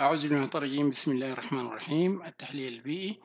أعوذ بالله من الرجيم بسم الله الرحمن الرحيم التحليل البيئي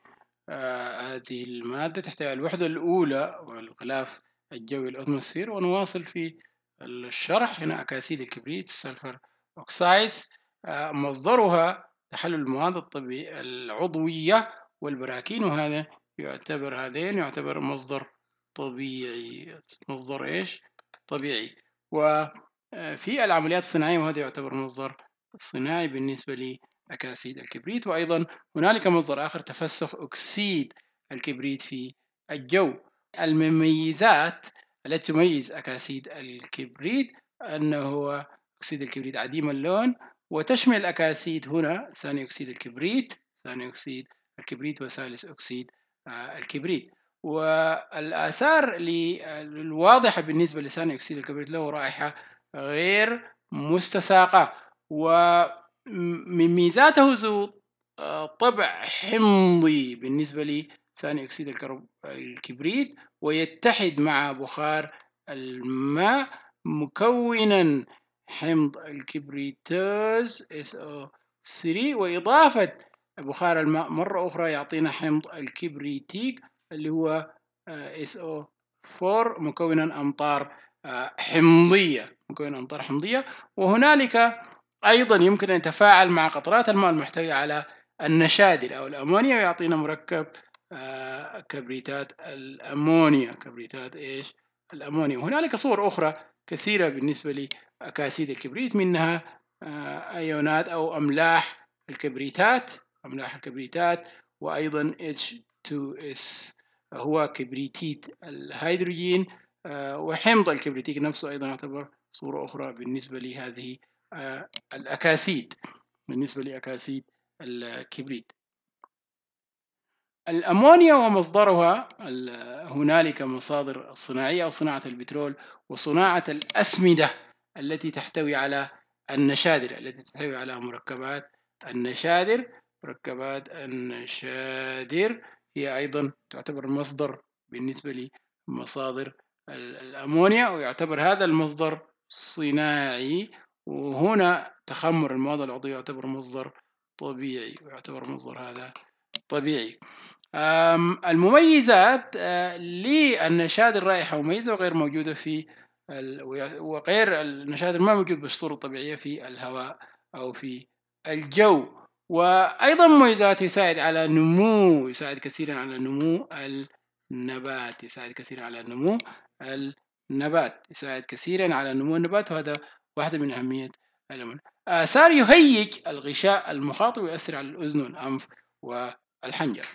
آه هذه المادة تحتوي الوحدة الأولى والغلاف الجوي الأتموسفير ونواصل في الشرح هنا أكاسيد الكبريت السلفر أوكسايدز آه مصدرها تحلل المواد الطبيعية العضوية والبراكين وهذا يعتبر هذين يعتبر مصدر طبيعي مصدر إيش؟ طبيعي وفي آه، العمليات الصناعية وهذا يعتبر مصدر الصناعي بالنسبة لأكاسيد الكبريت وأيضا هنالك مصدر آخر تفسخ أكسيد الكبريت في الجو المميزات التي تميز أكاسيد الكبريت أنه هو أكسيد الكبريت عديم اللون وتشمل أكاسيد هنا ثاني أكسيد الكبريت ثاني أكسيد الكبريت وثالث أكسيد آه، الكبريت والآثار الواضحة بالنسبة لثاني أكسيد الكبريت له رائحة غير مستساقة ومن ميزاته ذو آه، طبع حمضي بالنسبة لثاني أكسيد الكبريت ويتحد مع بخار الماء مكونا حمض الكبريتوز SO3 وإضافة بخار الماء مرة أخرى يعطينا حمض الكبريتيك اللي هو آه، SO4 مكونا أمطار آه، حمضية مكونا أمطار حمضية وهنالك أيضا يمكن أن يتفاعل مع قطرات الماء المحتوية على النشادر أو الأمونيا ويعطينا مركب آه، كبريتات الأمونيا كبريتات إيش الأمونيا وهنالك صور أخرى كثيرة بالنسبة لأكاسيد الكبريت منها آه، أيونات أو أملاح الكبريتات أملاح الكبريتات وأيضا H2S هو كبريتيت الهيدروجين آه، وحمض الكبريتيك نفسه أيضا يعتبر صورة أخرى بالنسبة لهذه آه، الأكاسيد بالنسبة لأكاسيد الكبريت الأمونيا ومصدرها هنالك مصادر صناعية أو صناعة البترول وصناعة الأسمدة التي تحتوي على النشادر التي تحتوي على مركبات النشادر مركبات النشادر هي أيضا تعتبر مصدر بالنسبة لمصادر الأمونيا ويعتبر هذا المصدر صناعي وهنا تخمر المواد العضوية يعتبر مصدر طبيعي ويعتبر مصدر هذا طبيعي المميزات آه، للنشاد الرائحة مميزة وغير موجودة في وغير النشاد ما موجود بالصورة الطبيعية في الهواء أو في الجو وأيضا مميزات يساعد على نمو يساعد كثيرا على نمو النبات يساعد كثيرا على نمو النبات يساعد كثيرا على نمو النبات وهذا واحدة من أهمية الأمور آثار آه، يهيج الغشاء المخاطر ويؤثر على الأذن والأنف والحنجرة